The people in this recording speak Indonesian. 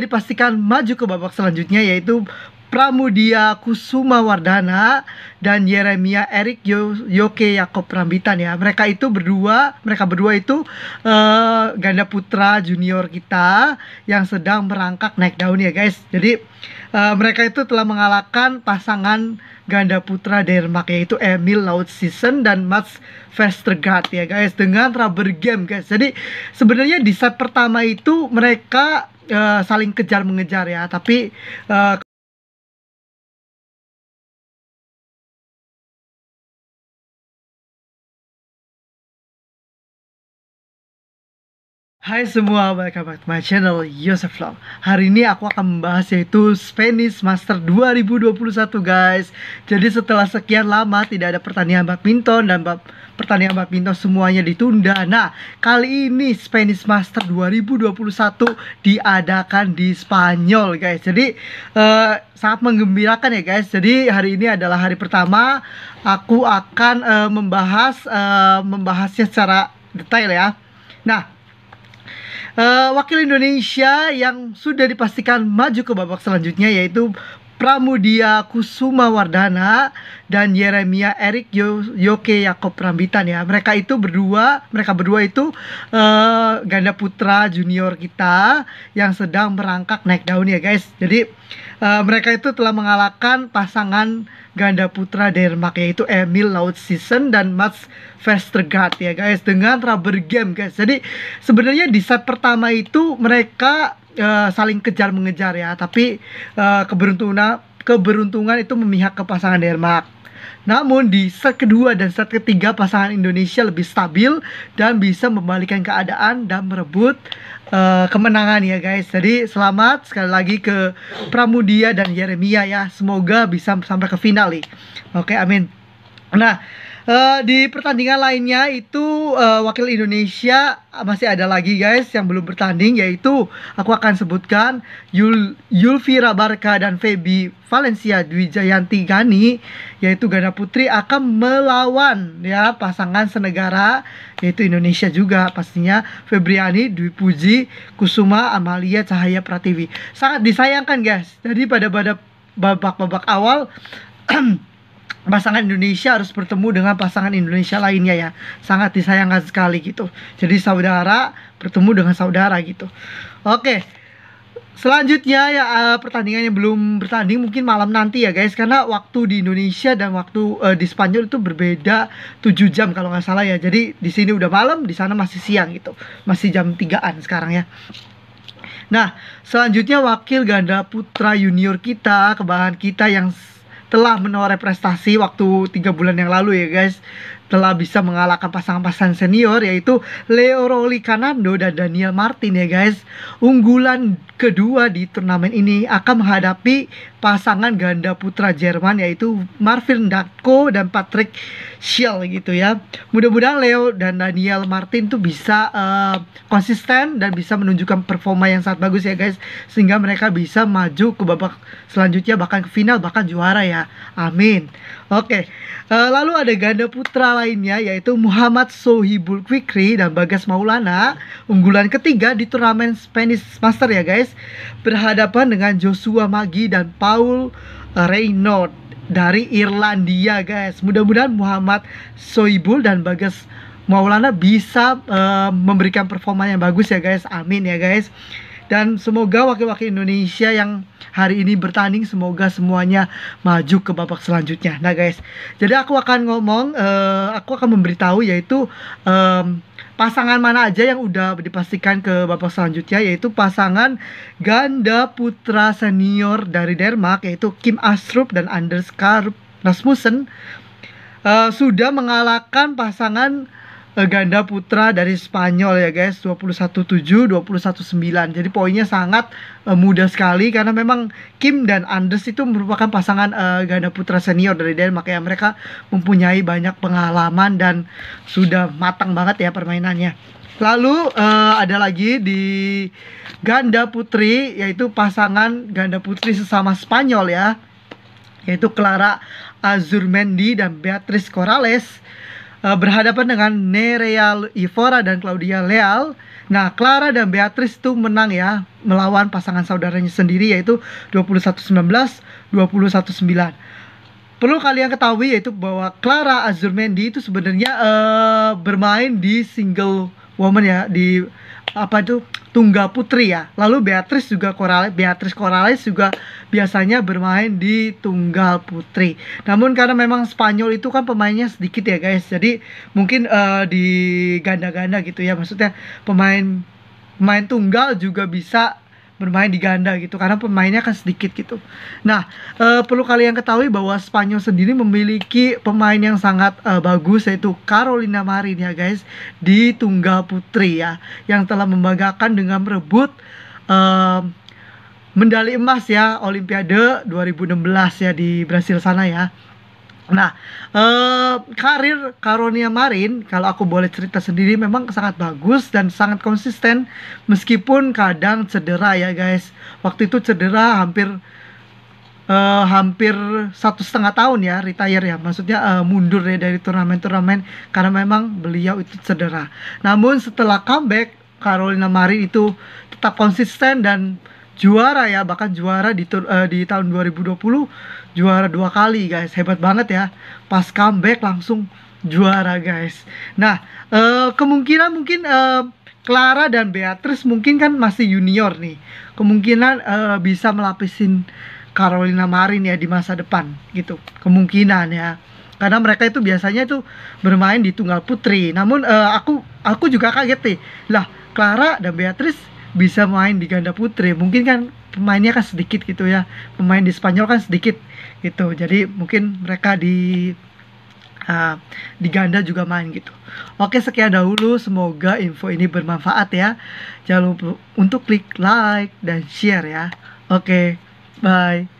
dipastikan maju ke babak selanjutnya yaitu Pramudia Kusuma Wardana dan Yeremia Erik Yo Yoke Yakob Rambitan ya. Mereka itu berdua, mereka berdua itu uh, ganda putra junior kita yang sedang merangkak naik daun ya guys. Jadi uh, mereka itu telah mengalahkan pasangan ganda putra Denmark yaitu Emil Laut Season dan Mats Vestergaard ya guys dengan rubber game guys. Jadi sebenarnya di set pertama itu mereka Eh, saling kejar mengejar ya tapi uh, Hai semua, welcome back to my channel Yosef long Hari ini aku akan membahas yaitu Spanish Master 2021 guys Jadi setelah sekian lama tidak ada pertandingan badminton dan bab pertandingan badminton semuanya ditunda. Nah, kali ini Spanish Master 2021 diadakan di Spanyol, guys. Jadi uh, sangat menggembirakan ya, guys. Jadi hari ini adalah hari pertama aku akan uh, membahas uh, membahasnya secara detail ya. Nah, uh, wakil Indonesia yang sudah dipastikan maju ke babak selanjutnya yaitu Pramudia Kusuma Wardana dan Yeremia Erik Yoke Yakob Rambitan ya. Mereka itu berdua, mereka berdua itu uh, ganda putra junior kita yang sedang merangkak naik daun ya guys. Jadi uh, mereka itu telah mengalahkan pasangan ganda putra Denmark yaitu Emil Laut Season dan Mats Vestergaard ya guys dengan rubber game guys. Jadi sebenarnya di set pertama itu mereka Eh, saling kejar mengejar ya, tapi uh, eh, keberuntungan keberuntungan itu memihak ke pasangan Denmark. Namun di set kedua dan set ketiga pasangan Indonesia lebih stabil dan bisa membalikan keadaan dan merebut uh, kemenangan ya guys. Jadi selamat sekali lagi ke Pramudia dan Yeremia ya. Semoga bisa sampai ke final nih. Oke, amin. Nah, uh, di pertandingan lainnya itu uh, wakil Indonesia ah, masih ada lagi guys yang belum bertanding yaitu aku akan sebutkan Yul Yulvira Barka dan Feby Valencia Dwi Jayanti Gani yaitu ganda putri akan melawan ya pasangan senegara yaitu Indonesia juga pastinya Febriani Dwi Puji Kusuma Amalia Cahaya Pratiwi sangat disayangkan guys jadi pada pada babak-babak awal pasangan Indonesia harus bertemu dengan pasangan Indonesia lainnya ya sangat disayangkan sekali gitu jadi saudara bertemu dengan saudara gitu oke selanjutnya ya uh, pertandingan yang belum bertanding mungkin malam nanti ya guys karena waktu di Indonesia dan waktu uh, di Spanyol itu berbeda 7 jam kalau nggak salah ya jadi di sini udah malam di sana masih siang gitu masih jam 3an sekarang ya Nah, selanjutnya wakil ganda putra junior kita, kebanggaan kita yang telah menoreh prestasi waktu tiga bulan yang lalu ya guys telah bisa mengalahkan pasangan-pasangan senior yaitu Leo Roli Kanando dan Daniel Martin ya guys. Unggulan kedua di turnamen ini akan menghadapi pasangan ganda putra Jerman yaitu Marvin Dako dan Patrick Schiel gitu ya. Mudah-mudahan Leo dan Daniel Martin tuh bisa uh, konsisten dan bisa menunjukkan performa yang sangat bagus ya guys sehingga mereka bisa maju ke babak selanjutnya bahkan ke final bahkan juara ya. Amin. Oke. Okay. Uh, eh, lalu ada ganda putra lainnya yaitu Muhammad Sohibul Fikri dan Bagas Maulana, unggulan ketiga di turnamen Spanish Master ya guys, berhadapan dengan Joshua Magi dan Paul Reynold dari Irlandia guys. Mudah-mudahan Muhammad Sohibul dan Bagas Maulana bisa uh, memberikan performa yang bagus ya guys. Amin ya guys dan semoga wakil-wakil Indonesia yang hari ini bertanding semoga semuanya maju ke babak selanjutnya. Nah guys, jadi aku akan ngomong, uh, aku akan memberitahu yaitu um, pasangan mana aja yang udah dipastikan ke babak selanjutnya yaitu pasangan ganda putra senior dari Denmark yaitu Kim Astrup dan Anders Rasmussen uh, sudah mengalahkan pasangan Eh, ganda putra dari Spanyol ya guys 21-7 21-9 jadi poinnya sangat uh, mudah sekali karena memang Kim dan Anders itu merupakan pasangan uh, ganda putra senior dari Denmark ya mereka mempunyai banyak pengalaman dan sudah matang banget ya permainannya Lalu uh, ada lagi di ganda putri yaitu pasangan ganda putri sesama Spanyol ya yaitu Clara Azurmendi dan Beatriz Corrales uh, berhadapan dengan Nerea Ivora dan Claudia Leal. Nah, Clara dan Beatrice itu menang ya melawan pasangan saudaranya sendiri yaitu 21-19, 21-9. Perlu kalian ketahui yaitu bahwa Clara Azurmendi itu sebenarnya uh, bermain di single woman ya di apa itu tunggal Putri ya. Lalu Beatrice juga Corale Beatrice Corrales juga biasanya bermain di Tunggal Putri. Namun karena memang Spanyol itu kan pemainnya sedikit ya guys. Jadi mungkin uh, eh, di ganda-ganda gitu ya. Maksudnya pemain main tunggal juga bisa bermain di ganda gitu karena pemainnya kan sedikit gitu. Nah, e, perlu kalian ketahui bahwa Spanyol sendiri memiliki pemain yang sangat e, bagus yaitu Carolina Marin ya guys di tunggal putri ya yang telah membanggakan dengan merebut e, medali emas ya Olimpiade 2016 ya di Brasil sana ya. Nah, eh, karir Karonia Marin, kalau aku boleh cerita sendiri, memang sangat bagus dan sangat konsisten, meskipun kadang cedera ya guys. Waktu itu cedera hampir eh, hampir satu setengah tahun ya retire ya, maksudnya eh, mundur ya dari turnamen-turnamen karena memang beliau itu cedera. Namun setelah comeback, Karolina Marin itu tetap konsisten dan juara ya bahkan juara di uh, di tahun 2020 juara dua kali guys hebat banget ya pas comeback langsung juara guys nah uh, kemungkinan mungkin uh, Clara dan Beatrice mungkin kan masih junior nih kemungkinan uh, bisa melapisin Carolina Marin ya di masa depan gitu kemungkinan ya karena mereka itu biasanya itu bermain di tunggal putri namun uh, aku aku juga kaget nih lah Clara dan Beatrice bisa main di ganda putri mungkin kan pemainnya kan sedikit gitu ya pemain di Spanyol kan sedikit gitu jadi mungkin mereka di uh, di ganda juga main gitu oke sekian dahulu semoga info ini bermanfaat ya jangan lupa untuk klik like dan share ya oke bye